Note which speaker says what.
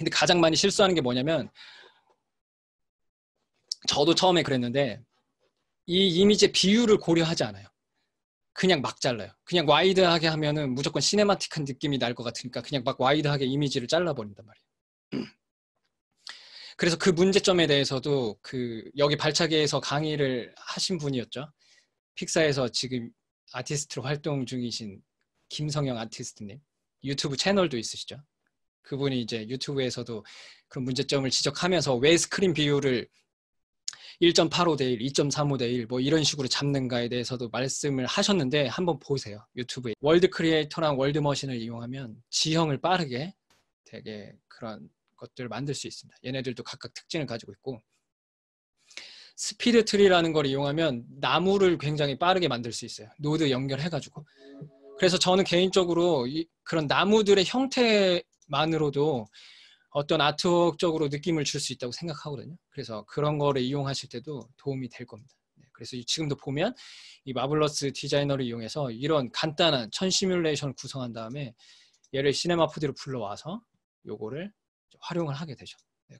Speaker 1: 근데 가장 많이 실수하는 게 뭐냐면 저도 처음에 그랬는데 이 이미지의 비율을 고려하지 않아요. 그냥 막 잘라요. 그냥 와이드하게 하면은 무조건 시네마틱한 느낌이 날 것 같으니까 그냥 막 와이드하게 이미지를 잘라버린단 말이에요. 그래서 그 문제점에 대해서도 그 여기 발차기에서 강의를 하신 분이었죠. 픽사에서 지금 아티스트로 활동 중이신 김성영 아티스트님 유튜브 채널도 있으시죠. 그분이 이제 유튜브에서도 그런 문제점을 지적하면서 왜 스크린 비율을 1.85 대 1, 2.35 대 1 뭐 이런 식으로 잡는가에 대해서도 말씀을 하셨는데 한번 보세요. 유튜브에 월드 크리에이터랑 월드 머신을 이용하면 지형을 빠르게 되게 그런 것들을 만들 수 있습니다. 얘네들도 각각 특징을 가지고 있고 스피드 트리라는 걸 이용하면 나무를 굉장히 빠르게 만들 수 있어요. 노드 연결해 가지고. 그래서 저는 개인적으로 그런 나무들의 형태 만으로도 어떤 아트웍적으로 느낌을 줄 수 있다고 생각하거든요. 그래서 그런 거를 이용하실 때도 도움이 될 겁니다. 네, 그래서 지금도 보면 이 마블러스 디자이너를 이용해서 이런 간단한 천 시뮬레이션을 구성한 다음에 얘를 시네마 푸디로 불러와서 요거를 활용을 하게 되죠. 네,